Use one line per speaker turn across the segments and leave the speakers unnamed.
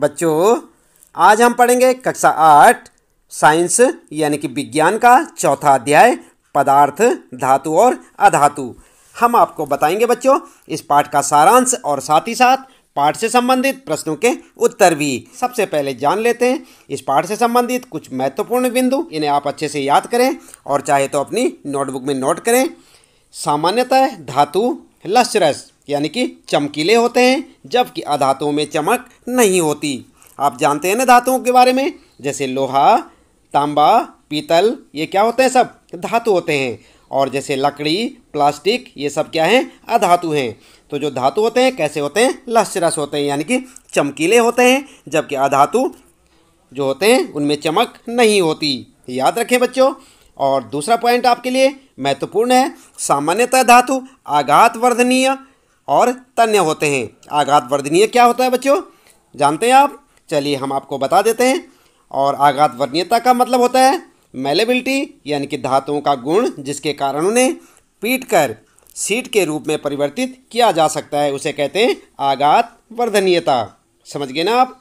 बच्चों आज हम पढ़ेंगे कक्षा आठ साइंस यानी कि विज्ञान का चौथा अध्याय पदार्थ धातु और अधातु हम आपको बताएंगे बच्चों इस पाठ का सारांश और साथ ही साथ पाठ से संबंधित प्रश्नों के उत्तर भी सबसे पहले जान लेते हैं इस पाठ से संबंधित कुछ महत्वपूर्ण बिंदु इन्हें आप अच्छे से याद करें और चाहे तो अपनी नोटबुक में नोट करें सामान्यतः धातु रस यानी कि चमकीले होते हैं जबकि अधातुओं में चमक नहीं होती आप जानते हैं ना धातुओं के बारे में जैसे लोहा तांबा पीतल ये क्या होते हैं सब धातु होते हैं और जैसे लकड़ी प्लास्टिक ये सब क्या हैं अधातु हैं तो जो धातु होते हैं कैसे होते हैं लस्सरस होते हैं यानी कि चमकीले होते हैं जबकि अधातु जो होते हैं उनमें चमक नहीं होती याद रखें बच्चों और दूसरा पॉइंट आपके लिए महत्वपूर्ण है सामान्यतः धातु आघात वर्धनीय और तन्य होते हैं आघात वर्धनीय क्या होता है बच्चों जानते हैं आप चलिए हम आपको बता देते हैं और आघात वर्णीयता का मतलब होता है मेलेबिलिटी यानी कि धातुओं का गुण जिसके कारण उन्हें पीट कर सीट के रूप में परिवर्तित किया जा सकता है उसे कहते हैं आघात वर्धनीयता समझ गए ना आप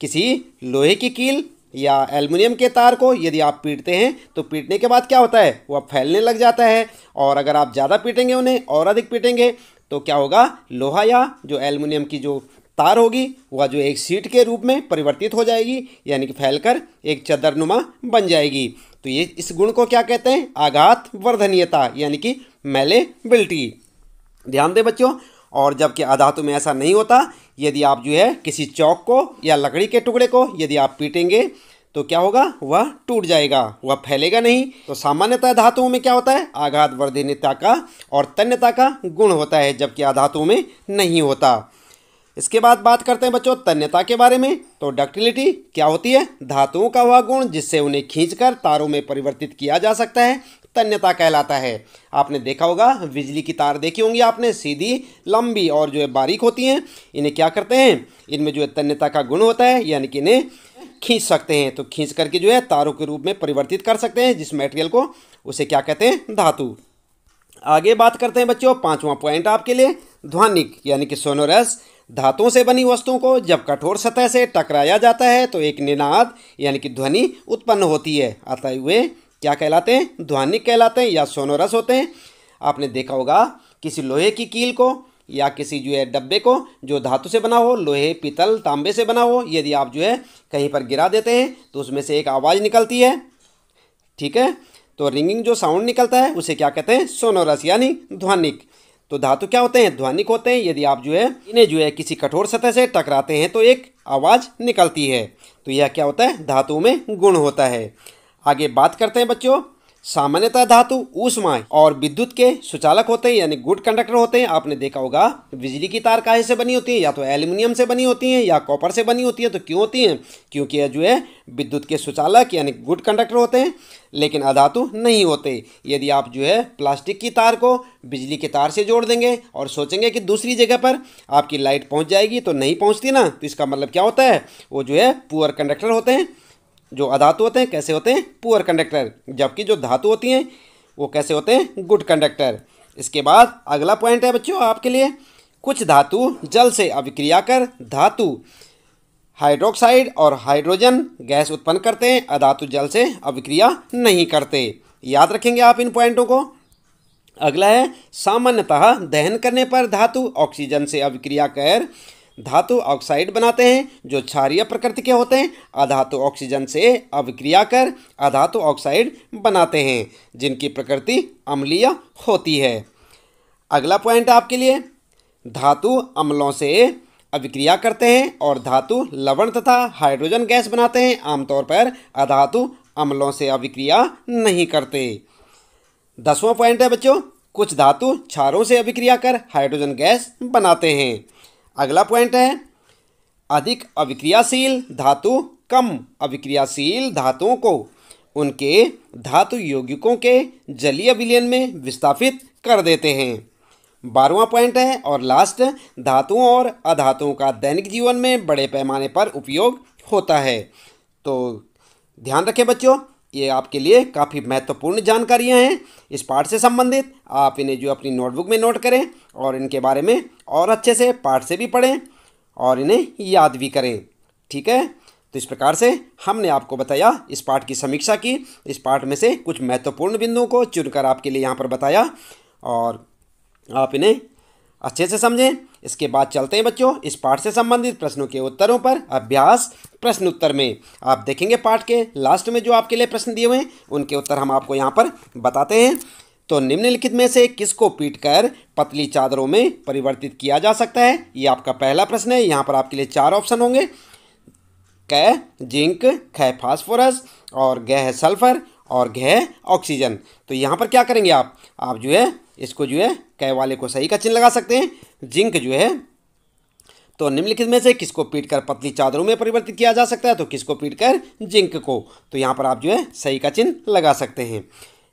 किसी लोहे की कील या एल्युमिनियम के तार को यदि आप पीटते हैं तो पीटने के बाद क्या होता है वह फैलने लग जाता है और अगर आप ज़्यादा पीटेंगे उन्हें और अधिक पीटेंगे तो क्या होगा लोहा या जो एल्युमिनियम की जो तार होगी वह जो एक सीट के रूप में परिवर्तित हो जाएगी यानी कि फैलकर एक चदरनुमा बन जाएगी तो ये इस गुण को क्या कहते हैं आघात वर्धनीयता यानी कि मेलेबिलिटी ध्यान दें बच्चों और जबकि अधातु में ऐसा नहीं होता यदि आप जो है किसी चौक को या लकड़ी के टुकड़े को यदि आप पीटेंगे तो क्या होगा वह टूट जाएगा वह फैलेगा नहीं तो सामान्यतः धातुओं में क्या होता है आघात वर्धनता का और तन्यता का गुण होता है जबकि अधातुओं में नहीं होता इसके बाद बात करते हैं बच्चों तन्यता के बारे में तो डक्टिलिटी क्या होती है धातुओं का वह गुण जिससे उन्हें खींचकर तारों में परिवर्तित किया जा सकता है तन्यता कहलाता है आपने देखा होगा बिजली की तार देखी होंगी आपने सीधी लंबी और जो है बारीक होती हैं इन्हें क्या करते हैं इनमें जो है तन्यता का गुण होता है यानी कि इन्हें खींच सकते हैं तो खींच करके जो है तारों के रूप में परिवर्तित कर सकते हैं जिस मटेरियल को उसे क्या कहते हैं धातु आगे बात करते हैं बच्चों पांचवा पॉइंट आपके लिए ध्वनिक यानी कि सोनोरस धातुओं से बनी वस्तुओं को जब कठोर सतह से टकराया जाता है तो एक निनाद यानी कि ध्वनि उत्पन्न होती है आता हुए क्या कहलाते हैं ध्वनिक कहलाते हैं या सोनोरस होते हैं आपने देखा होगा किसी लोहे की कील को या किसी जो है डब्बे को जो धातु से बना हो लोहे पीतल तांबे से बना हो यदि आप जो है कहीं पर गिरा देते हैं तो उसमें से एक आवाज़ निकलती है ठीक है तो रिंगिंग जो साउंड निकलता है उसे क्या कहते हैं सोनोरस यानी ध्वनिक तो धातु क्या होते हैं ध्वनिक होते हैं यदि आप जो है इन्हें जो है किसी कठोर सतह से टकराते हैं तो एक आवाज़ निकलती है तो यह क्या होता है धातु में गुण होता है आगे बात करते हैं बच्चों सामान्यतः धातु ऊष्मा और विद्युत के सुचालक होते हैं यानी गुड कंडक्टर होते हैं आपने देखा होगा बिजली की तार काहे से बनी होती है या तो एल्यूमिनियम से बनी होती है या कॉपर से बनी होती है तो क्यों होती हैं क्योंकि यह जो है विद्युत के सुचालक यानी गुड कंडक्टर होते हैं लेकिन अधातु नहीं होते यदि आप जो है प्लास्टिक की तार को बिजली के तार से जोड़ देंगे और सोचेंगे कि दूसरी जगह पर आपकी लाइट पहुँच जाएगी तो नहीं पहुँचती ना तो इसका मतलब क्या होता है वो जो है पुअर कंडक्टर होते हैं जो अधातु होते हैं कैसे होते हैं पुअर कंडक्टर जबकि जो धातु होती हैं वो कैसे होते हैं गुड कंडक्टर इसके बाद अगला पॉइंट है बच्चों आपके लिए कुछ धातु जल से अभिक्रिया कर धातु हाइड्रोक्साइड और हाइड्रोजन गैस उत्पन्न करते हैं अधातु जल से अभिक्रिया नहीं करते याद रखेंगे आप इन पॉइंटों को अगला है सामान्यतः दहन करने पर धातु ऑक्सीजन से अभिक्रिया कर धातु ऑक्साइड बनाते हैं जो क्षारिय प्रकृति के होते हैं अधातु ऑक्सीजन से अभिक्रिया कर अधातु ऑक्साइड बनाते हैं जिनकी प्रकृति अम्लीय होती है अगला पॉइंट आपके लिए धातु अम्लों से अभिक्रिया करते हैं और धातु लवण तथा हाइड्रोजन गैस बनाते हैं आमतौर पर अधातु अम्लों से अभिक्रिया नहीं करते दसवां पॉइंट है बच्चों कुछ धातु क्षारों से अभिक्रिया कर हाइड्रोजन गैस बनाते हैं अगला पॉइंट है अधिक अविक्रियाशील धातु कम अविक्रियाशील धातुओं को उनके धातु यौगिकों के जलीय विलयन में विस्थापित कर देते हैं बारवा पॉइंट है और लास्ट धातुओं और अधातुओं का दैनिक जीवन में बड़े पैमाने पर उपयोग होता है तो ध्यान रखें बच्चों ये आपके लिए काफ़ी महत्वपूर्ण जानकारियाँ हैं इस पाठ से संबंधित आप इन्हें जो अपनी नोटबुक में नोट करें और इनके बारे में और अच्छे से पाठ से भी पढ़ें और इन्हें याद भी करें ठीक है तो इस प्रकार से हमने आपको बताया इस पाठ की समीक्षा की इस पाठ में से कुछ महत्वपूर्ण बिंदुओं को चुनकर आपके लिए यहाँ पर बताया और आप इन्हें अच्छे से समझें इसके बाद चलते हैं बच्चों इस पाठ से संबंधित प्रश्नों के उत्तरों पर अभ्यास प्रश्न उत्तर में आप देखेंगे पाठ के लास्ट में जो आपके लिए प्रश्न दिए हुए हैं उनके उत्तर हम आपको यहाँ पर बताते हैं तो निम्नलिखित में से किसको पीटकर पतली चादरों में परिवर्तित किया जा सकता है ये आपका पहला प्रश्न है यहाँ पर आपके लिए चार ऑप्शन होंगे क जिंक ख फास्फोरस और गह सल्फर और गह ऑक्सीजन तो यहाँ पर क्या करेंगे आप आप जो है इसको जो है कै वाले को सही का चिन्ह लगा सकते हैं जिंक जो है तो निम्नलिखित में से किसको पीटकर पतली चादरों में परिवर्तित किया जा सकता है तो किसको पीटकर जिंक को तो यहाँ पर आप जो है सही का चिन्ह लगा सकते हैं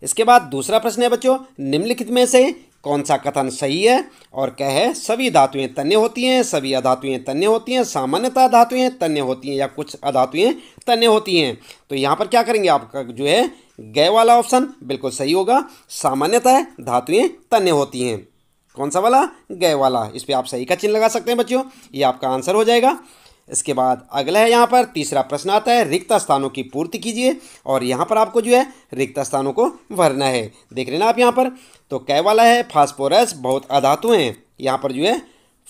इसके बाद दूसरा प्रश्न है बच्चों निम्नलिखित में से कौन सा कथन सही है और क्या है सभी धातुएं तन्य होती हैं सभी अधातुएं तन्य होती हैं सामान्यतः धातुएं तन्य होती हैं या कुछ अधातुएं तन्य होती हैं तो यहाँ पर क्या करेंगे आपका जो है गय वाला ऑप्शन बिल्कुल सही होगा सामान्यतः धातुएं तन्य होती हैं कौन सा वाला गय वाला इस पर आप सही का चिन्ह लगा सकते हैं बच्चों ये आपका आंसर हो जाएगा इसके बाद अगला है यहाँ पर तीसरा प्रश्न आता है रिक्त स्थानों की पूर्ति कीजिए और यहाँ पर आपको जो है रिक्त स्थानों को भरना है देख रहे ना आप यहाँ पर तो कै वाला है फास्फोरस बहुत अधातु हैं यहाँ पर जो है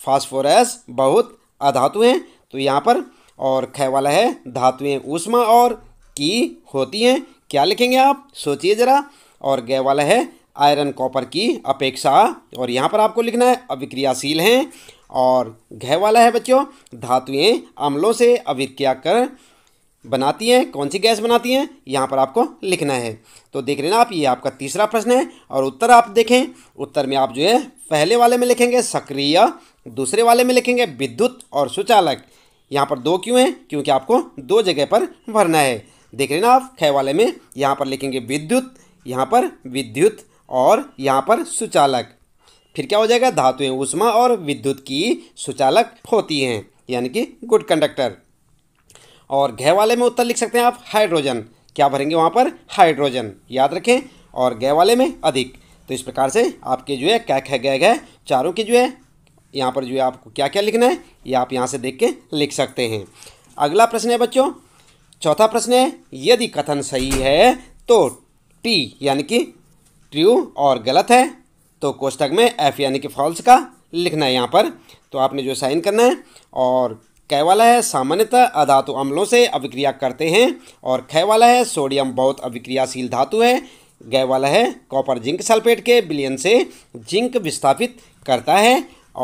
फास्फोरस बहुत अधातु हैं तो यहाँ पर और खै वाला है धातुएं ऊष्मा और की होती हैं क्या लिखेंगे आप सोचिए ज़रा और गै वाला है आयरन कॉपर की अपेक्षा और यहाँ पर आपको लिखना है अभिक्रियाशील हैं और घय वाला है बच्चों धातुएं अम्लों से अविक्रिया कर बनाती हैं कौन सी गैस बनाती हैं यहाँ पर आपको लिखना है तो देख लेना आप ये आपका तीसरा प्रश्न है और उत्तर आप देखें उत्तर में आप जो है पहले वाले में लिखेंगे सक्रिय दूसरे वाले में लिखेंगे विद्युत और सुचालक यहाँ पर दो क्यों हैं क्योंकि आपको दो जगह पर भरना है देख रहे ना आप खे वाले में यहाँ पर लिखेंगे विद्युत यहाँ पर विद्युत और यहाँ पर सुचालक फिर क्या हो जाएगा धातुएं उष्मा और विद्युत की सुचालक होती हैं यानी कि गुड कंडक्टर और घय वाले में उत्तर लिख सकते हैं आप हाइड्रोजन क्या भरेंगे वहाँ पर हाइड्रोजन याद रखें और गय वाले में अधिक तो इस प्रकार से आपके जो है क्या क्या गह गए चारों के जो है यहाँ पर जो है आपको क्या क्या लिखना है ये आप यहाँ से देख के लिख सकते हैं अगला प्रश्न है बच्चों चौथा प्रश्न है यदि कथन सही है तो टी यानी कि ट्रू और गलत है तो कोष्टक में एफ यानी कि फॉल्स का लिखना है यहाँ पर तो आपने जो साइन करना है और कै वाला है सामान्यतः अधातु अम्लों से अभिक्रिया करते हैं और खै वाला है सोडियम बहुत अभिक्रियाशील धातु है गै वाला है कॉपर जिंक सल्फेट के बिलियन से जिंक विस्थापित करता है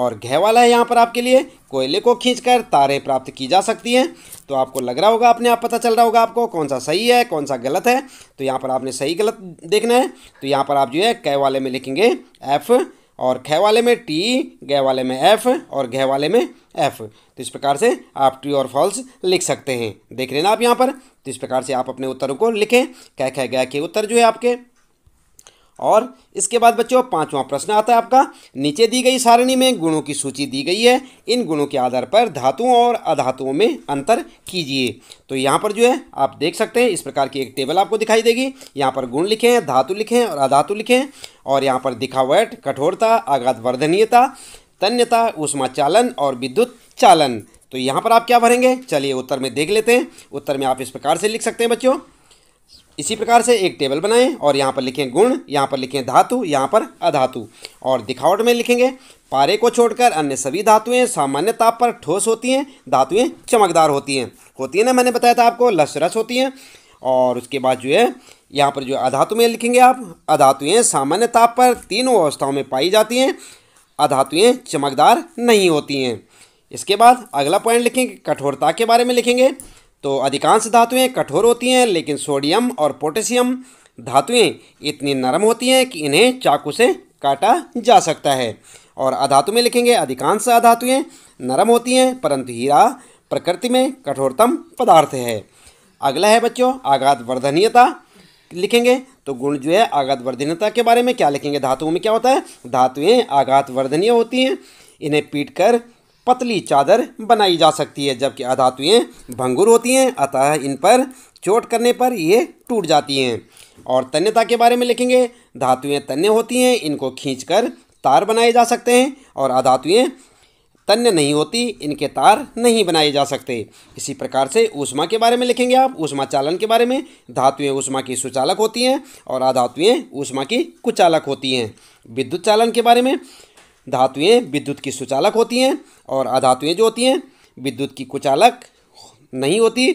और घे वाला है यहाँ पर आपके लिए कोयले को खींचकर तारे प्राप्त की जा सकती हैं तो आपको लग रहा होगा अपने आप पता चल रहा होगा आपको कौन सा सही है कौन सा गलत है तो यहाँ पर आपने सही गलत देखना है तो यहाँ पर आप जो है कै वाले में लिखेंगे एफ और खे वाले में टी गे वाले में एफ और घे वाले में एफ तो इस प्रकार से आप ट्री और फॉल्स लिख सकते हैं देख रहे ना आप यहाँ पर तो इस प्रकार से आप अपने उत्तरों को लिखें कै खे गै के उत्तर जो है आपके और इसके बाद बच्चों पांचवा प्रश्न आता है आपका नीचे दी गई सारणी में गुणों की सूची दी गई है इन गुणों के आधार पर धातुओं और अधातुओं में अंतर कीजिए तो यहाँ पर जो है आप देख सकते हैं इस प्रकार की एक टेबल आपको दिखाई देगी यहाँ पर गुण लिखे हैं धातु लिखे हैं और अधातु लिखे हैं और यहाँ पर दिखावट कठोरता आघात वर्धनीयता तन्यता उष्मा चालन और विद्युत चालन तो यहाँ पर आप क्या भरेंगे चलिए उत्तर में देख लेते हैं उत्तर में आप इस प्रकार से लिख सकते हैं बच्चों इसी प्रकार से एक टेबल बनाएं और यहाँ पर लिखें गुण यहाँ पर लिखें धातु यहाँ पर अधातु और दिखावट में लिखेंगे पारे को छोड़कर अन्य सभी धातुएं सामान्य ताप पर ठोस होती हैं धातुएं चमकदार होती हैं होती है ना मैंने बताया था आपको लसरस होती हैं और उसके बाद जो है यहाँ पर जो अधातु में लिखेंगे आप अधातुएँ सामान्य ताप पर तीनों अवस्थाओं में पाई जाती हैं अधातुएँ चमकदार नहीं होती हैं इसके बाद अगला पॉइंट लिखेंगे कठोरता के बारे में लिखेंगे तो अधिकांश धातुएं कठोर होती हैं लेकिन सोडियम और पोटेशियम धातुएं इतनी नरम होती हैं कि इन्हें चाकू से काटा जा सकता है और अधातु में लिखेंगे अधिकांश अधातुएं नरम होती हैं परंतु हीरा प्रकृति में कठोरतम पदार्थ है अगला है बच्चों आघात वर्धनीयता लिखेंगे तो गुण जो है आघात वर्धनीयता के बारे में क्या लिखेंगे धातुओं में क्या होता है धातुएं आघात वर्धनीय होती हैं इन्हें पीट कर पतली चादर बनाई जा सकती है जबकि अधातुएँ भंगुर होती हैं अतः इन पर चोट करने पर ये टूट जाती हैं और तन्यता के बारे में लिखेंगे धातुएँ तन्य होती हैं इनको खींचकर तार बनाए जा सकते हैं और अधातुएँ तन्य नहीं होती इनके तार नहीं बनाए जा सकते इसी प्रकार से ऊष्मा के बारे में लिखेंगे आप ऊष्मा चालन के बारे में धातुएं ऊष्मा की सुचालक होती हैं और आधातुएँ ऊष्मा की कुचालक होती हैं विद्युत चालन के बारे में धातुएँ विद्युत की सुचालक होती हैं और अधातुएँ जो होती हैं विद्युत की कुचालक नहीं होती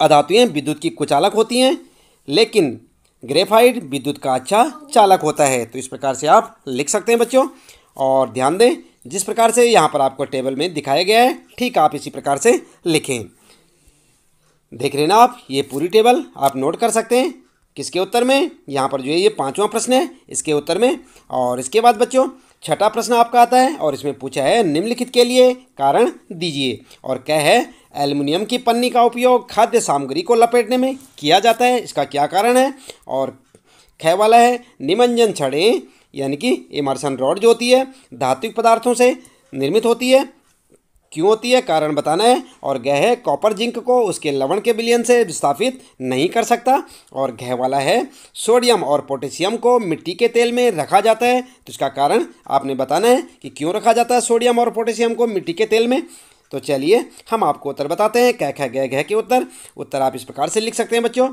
अधातुएँ विद्युत की कुचालक होती हैं लेकिन ग्रेफाइड विद्युत का अच्छा चालक होता है तो इस प्रकार से आप लिख सकते हैं बच्चों और ध्यान दें जिस प्रकार से यहाँ पर आपको टेबल में दिखाया गया है ठीक आप इसी प्रकार से लिखें देख रहे ना आप ये पूरी टेबल आप नोट कर सकते हैं किसके उत्तर में यहाँ पर जो है ये पाँचवा प्रश्न है इसके उत्तर में और इसके बाद बच्चों छठा प्रश्न आपका आता है और इसमें पूछा है निम्नलिखित के लिए कारण दीजिए और क्या है एल्युमिनियम की पन्नी का उपयोग खाद्य सामग्री को लपेटने में किया जाता है इसका क्या कारण है और ख वाला है निमंजन छड़ें यानी कि इमर्सन रॉड जो होती है धात्विक पदार्थों से निर्मित होती है क्यों होती है कारण बताना है और गह है कॉपर जिंक को उसके लवण के बिलियन से विस्थापित नहीं कर सकता और गह वाला है सोडियम और पोटेशियम को मिट्टी के तेल में रखा जाता है तो इसका कारण आपने बताना है कि क्यों रखा जाता है सोडियम और पोटेशियम को मिट्टी के तेल में तो चलिए हम आपको उत्तर बताते हैं कह गह गह के उत्तर उत्तर आप इस प्रकार से लिख सकते हैं बच्चों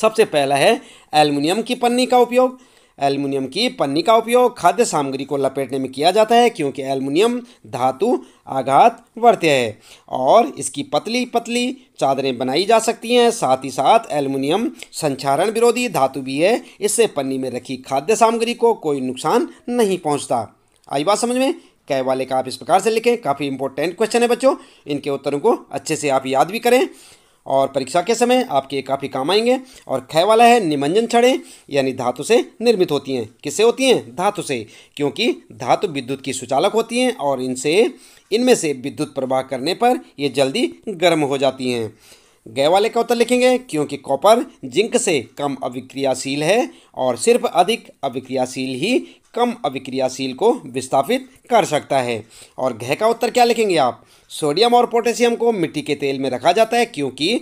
सबसे पहला है एल्युमिनियम की पन्नी का उपयोग एल्युमिनियम की पन्नी का उपयोग खाद्य सामग्री को लपेटने में किया जाता है क्योंकि एल्युमिनियम धातु आघात वर्त्य है और इसकी पतली पतली चादरें बनाई जा सकती हैं साथ ही साथ एल्युमिनियम संचारण विरोधी धातु भी है इससे पन्नी में रखी खाद्य सामग्री को कोई नुकसान नहीं पहुँचता आई बात समझ में कै वाले का आप इस प्रकार से लिखें काफ़ी इंपॉर्टेंट क्वेश्चन है बच्चों इनके उत्तरों को अच्छे से आप याद भी करें और परीक्षा के समय आपके काफ़ी काम आएंगे और खै वाला है निमंजन छड़ें यानी धातु से निर्मित होती हैं किससे होती हैं धातु से क्योंकि धातु विद्युत की सुचालक होती हैं और इनसे इनमें से विद्युत प्रवाह करने पर ये जल्दी गर्म हो जाती हैं वाले का उत्तर लिखेंगे क्योंकि कॉपर जिंक से कम अभिक्रियाशील है और सिर्फ अधिक अभिक्रियाशील ही कम अभिक्रियाशील को विस्थापित कर सकता है और गह का उत्तर क्या लिखेंगे आप सोडियम और पोटेशियम को मिट्टी के तेल में रखा जाता है क्योंकि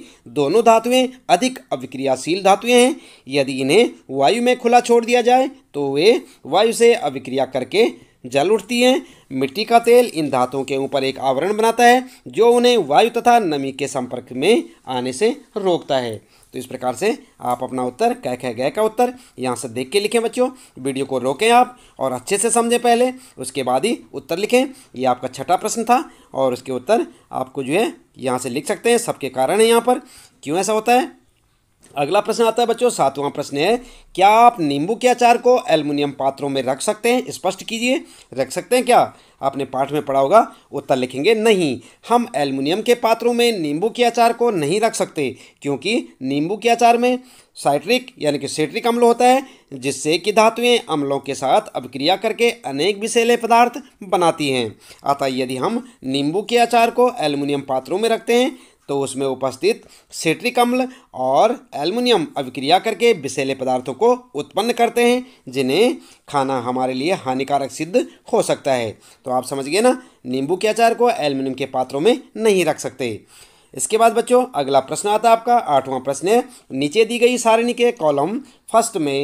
दोनों धातुएं अधिक अभिक्रियाशील धातुएं हैं यदि इन्हें वायु में खुला छोड़ दिया जाए तो वे वायु से अभिक्रिया करके जल उठती हैं मिट्टी का तेल इन धातुओं के ऊपर एक आवरण बनाता है जो उन्हें वायु तथा नमी के संपर्क में आने से रोकता है तो इस प्रकार से आप अपना उत्तर कह कह गए का उत्तर यहाँ से देख के लिखें बच्चों वीडियो को रोकें आप और अच्छे से समझें पहले उसके बाद ही उत्तर लिखें ये आपका छठा प्रश्न था और उसके उत्तर आपको जो है यहाँ से लिख सकते हैं सबके कारण है यहाँ पर क्यों ऐसा होता है अगला प्रश्न आता है बच्चों सातवां प्रश्न है क्या आप नींबू के अचार को एल्युमिनियम पात्रों में रख सकते हैं स्पष्ट कीजिए रख सकते हैं क्या आपने पाठ में पढ़ा होगा उत्तर लिखेंगे नहीं हम एल्युमिनियम के पात्रों में नींबू के अचार को नहीं रख सकते क्योंकि नींबू के अचार में साइट्रिक यानी कि सेट्रिक अम्ल होता है जिससे कि धातुएं अम्लों के साथ अभिक्रिया करके अनेक विषैले पदार्थ बनाती हैं अतः यदि हम नींबू के अचार को एल्युमिनियम पात्रों में रखते हैं तो उसमें उपस्थित सिट्रिक अम्ल और एल्युमिनियम अभिक्रिया करके विषैले पदार्थों को उत्पन्न करते हैं जिन्हें खाना हमारे लिए हानिकारक सिद्ध हो सकता है तो आप समझ गए ना नींबू के अचार को एल्युमिनियम के पात्रों में नहीं रख सकते इसके बाद बच्चों अगला प्रश्न आता है आपका आठवां प्रश्न है नीचे दी गई सारणी के कॉलम फर्स्ट में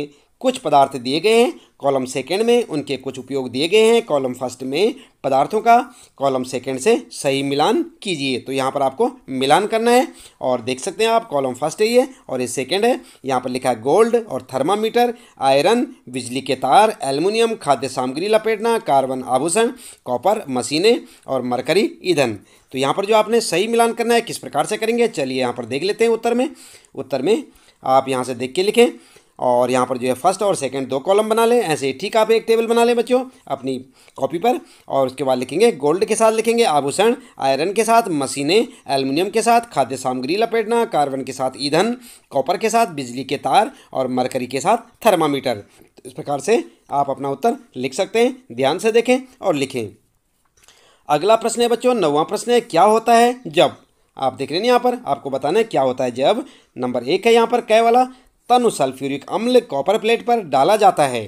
कुछ पदार्थ दिए गए हैं कॉलम सेकंड में उनके कुछ उपयोग दिए गए हैं कॉलम फर्स्ट में पदार्थों का कॉलम सेकंड से सही मिलान कीजिए तो यहाँ पर आपको मिलान करना है और देख सकते हैं आप कॉलम फर्स्ट है ये और ये सेकंड है यहाँ पर लिखा है गोल्ड और थर्मामीटर आयरन बिजली के तार एल्युमिनियम खाद्य सामग्री लपेटना कार्बन आभूषण कॉपर मशीनें और मरकरी ईंधन तो यहाँ पर जो आपने सही मिलान करना है किस प्रकार से करेंगे चलिए यहाँ पर देख लेते हैं उत्तर में उत्तर में आप यहाँ से देख के लिखें और यहाँ पर जो है फर्स्ट और सेकंड दो कॉलम बना लें ऐसे ठीक आप एक टेबल बना लें बच्चों अपनी कॉपी पर और उसके बाद लिखेंगे गोल्ड के साथ लिखेंगे आभूषण आयरन के साथ मशीनें एल्युमिनियम के साथ खाद्य सामग्री लपेटना कार्बन के साथ ईंधन कॉपर के साथ बिजली के तार और मरकरी के साथ थर्मामीटर तो इस प्रकार से आप अपना उत्तर लिख सकते हैं ध्यान से देखें और लिखें अगला प्रश्न है बच्चों नवा प्रश्न है क्या होता है जब आप देख रहे हैं यहाँ पर आपको बताना है क्या होता है जब नंबर एक है यहाँ पर कै वाला तनु सल्फ्यूरिक अम्ल कॉपर प्लेट पर डाला जाता है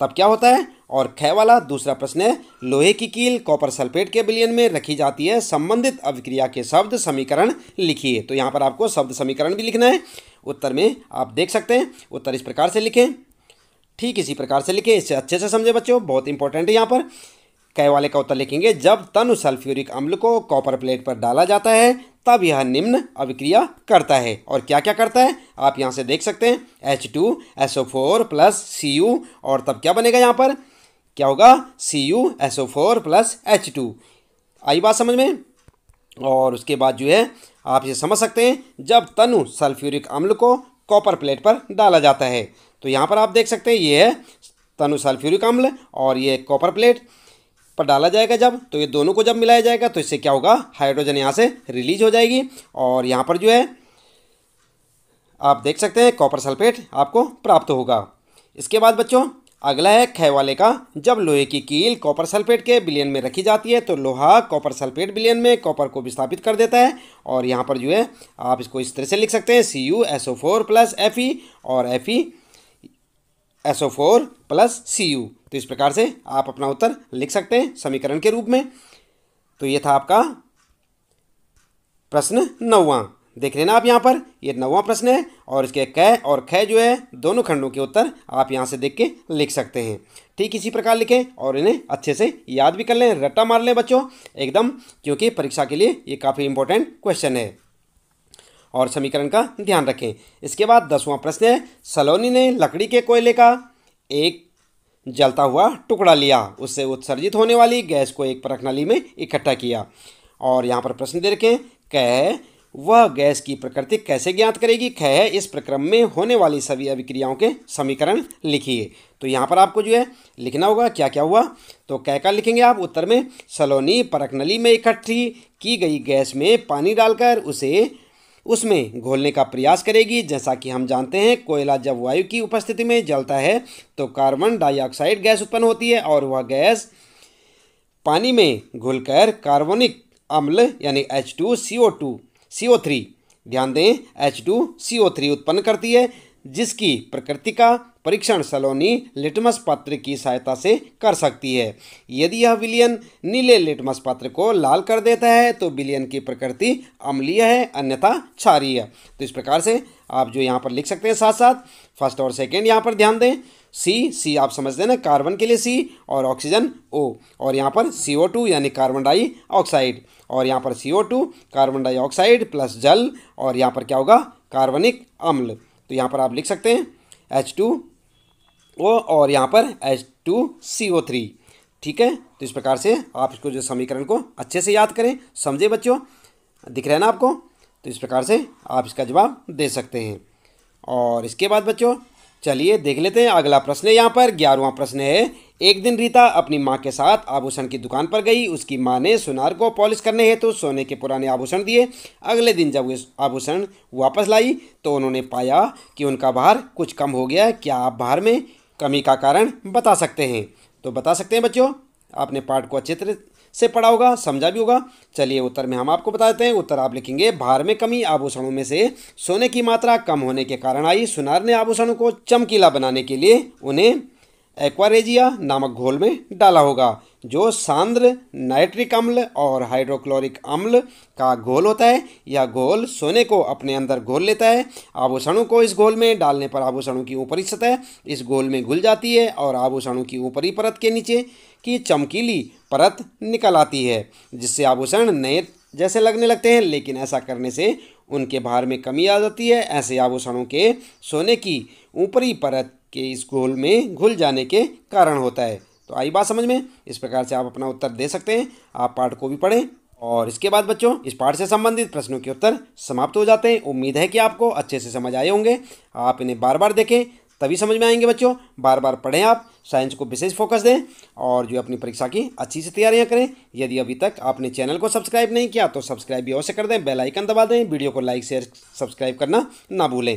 तब क्या होता है और खै वाला दूसरा प्रश्न है लोहे की कील कॉपर सल्फेट के बिलियन में रखी जाती है संबंधित अभिक्रिया के शब्द समीकरण लिखिए तो यहाँ पर आपको शब्द समीकरण भी लिखना है उत्तर में आप देख सकते हैं उत्तर इस प्रकार से लिखें ठीक इसी प्रकार से लिखें इसे अच्छे से समझे बच्चों बहुत इंपॉर्टेंट है यहाँ पर कै वाले का उत्तर लिखेंगे जब तनु सल्फ्यूरिक अम्ल को कॉपर प्लेट पर डाला जाता है तब यह निम्न अभिक्रिया करता है और क्या क्या करता है आप यहाँ से देख सकते हैं H two S O four plus C U और तब क्या बनेगा यहाँ पर क्या होगा C U S O four plus H two आई बात समझ में और उसके बाद जो है आप ये समझ सकते हैं जब तनु सल्फ्यूरिक अम्ल को कॉपर प्लेट पर डाला जाता है तो यहाँ पर आप देख सकते हैं ये है तनु सल्फ्यूरिक अम्ल और ये कॉपर प्लेट पर डाला जाएगा जब तो ये दोनों को जब मिलाया जाएगा तो इससे क्या होगा हाइड्रोजन यहाँ से रिलीज हो जाएगी और यहाँ पर जो है आप देख सकते हैं कॉपर सल्फेट आपको प्राप्त होगा इसके बाद बच्चों अगला है खैवाले का जब लोहे की कील कॉपर सल्फेट के बिलियन में रखी जाती है तो लोहा कॉपर सल्फेट बिलियन में कॉपर को विस्थापित कर देता है और यहाँ पर जो है आप इसको इस तरह से लिख सकते हैं C U S O four plus F E और F E S O four plus C U तो इस प्रकार से आप अपना उत्तर लिख सकते हैं समीकरण के रूप में तो ये था आपका प्रश्न नौवा देख लेना आप यहाँ पर ये नौवा प्रश्न है और इसके कै और ख जो है दोनों खंडों के उत्तर आप यहाँ से देख के लिख सकते हैं ठीक इसी प्रकार लिखें और इन्हें अच्छे से याद भी कर लें रट्टा मार लें बच्चों एकदम क्योंकि परीक्षा के लिए ये काफ़ी इंपॉर्टेंट क्वेश्चन है और समीकरण का ध्यान रखें इसके बाद दसवां प्रश्न है सलोनी ने लकड़ी के कोयले का एक जलता हुआ टुकड़ा लिया उससे उत्सर्जित होने वाली गैस को एक परख नली में इकट्ठा किया और यहाँ पर प्रश्न दे रखें कह वह गैस की प्रकृति कैसे ज्ञात करेगी है इस प्रक्रम में होने वाली सभी अभिक्रियाओं के समीकरण लिखिए तो यहाँ पर आपको जो है लिखना होगा क्या क्या हुआ तो कह का लिखेंगे आप उत्तर में सलोनी परखनली में इकट्ठी की गई गैस में पानी डालकर उसे उसमें घोलने का प्रयास करेगी जैसा कि हम जानते हैं कोयला जब वायु की उपस्थिति में जलता है तो कार्बन डाइऑक्साइड गैस उत्पन्न होती है और वह गैस पानी में घुलकर कार्बनिक अम्ल यानी H two C O two C O three ध्यान दें H two C O three उत्पन्न करती है जिसकी प्रकृति का परीक्षण सलोनी लिटमस पत्र की सहायता से कर सकती है यदि यह विलियन नीले लिटमस पत्र को लाल कर देता है तो विलियन की प्रकृति अम्लीय है अन्यथा क्षारीय तो इस प्रकार से आप जो यहाँ पर लिख सकते हैं साथ साथ फर्स्ट और सेकेंड यहाँ पर ध्यान दें सी सी आप समझ देना कार्बन के लिए सी और ऑक्सीजन ओ और यहाँ पर सी ओ टू यानी कार्बन डाईऑक्साइड और यहाँ पर C O two carbon dioxide plus जल और यहाँ पर क्या होगा कार्बनिक अम्ल तो यहाँ पर आप लिख सकते हैं एच टू ओ और यहाँ पर H two C O three ठीक है तो इस प्रकार से आप इसको जो समीकरण को अच्छे से याद करें समझे बच्चों दिख रहे हैं ना आपको तो इस प्रकार से आप इसका जवाब दे सकते हैं और इसके बाद बच्चों चलिए देख लेते हैं अगला प्रश्न है यहाँ पर ग्यारहवा प्रश्न है एक दिन रीता अपनी माँ के साथ आभूषण की दुकान पर गई उसकी माँ ने सुनार को पॉलिश करने हेतु तो सोने के पुराने आभूषण दिए अगले दिन जब वे आभूषण वापस लाई तो उन्होंने पाया कि उनका भार कुछ कम हो गया क्या आप भार में कमी का कारण बता सकते हैं तो बता सकते हैं बच्चों आपने पाठ को अच्छे तरह से पढ़ा होगा समझा भी होगा चलिए उत्तर में हम आपको बता देते हैं उत्तर आप लिखेंगे भार में कमी आभूषणों में से सोने की मात्रा कम होने के कारण आई सुनार ने आभूषणों को चमकीला बनाने के लिए उन्हें एक्वारेजिया नामक घोल में डाला होगा जो सांद्र नाइट्रिक अम्ल और हाइड्रोक्लोरिक अम्ल का घोल होता है यह घोल सोने को अपने अंदर घोल लेता है आभूषणों को इस घोल में डालने पर आभूषणों की ऊपरी सतह इस घोल में घुल जाती है और आभूषणों की ऊपरी परत के नीचे की चमकीली परत निकल आती है जिससे आभूषण नए जैसे लगने लगते हैं लेकिन ऐसा करने से उनके भार में कमी आ जाती है ऐसे आभूषणों के सोने की ऊपरी परत के इस घोल में घुल जाने के कारण होता है तो आई बात समझ में इस प्रकार से आप अपना उत्तर दे सकते हैं आप पाठ को भी पढ़ें और इसके बाद बच्चों इस पाठ से संबंधित प्रश्नों के उत्तर समाप्त हो जाते हैं उम्मीद है कि आपको अच्छे से समझ आए होंगे आप इन्हें बार बार देखें तभी समझ में आएंगे बच्चों बार बार पढ़ें आप साइंस को विशेष फोकस दें और जो अपनी परीक्षा की अच्छी से तैयारियां करें यदि अभी तक आपने चैनल को सब्सक्राइब नहीं किया तो सब्सक्राइब भी अवश्य कर दें बेल आइकन दबा दें वीडियो को लाइक शेयर सब्सक्राइब करना ना भूलें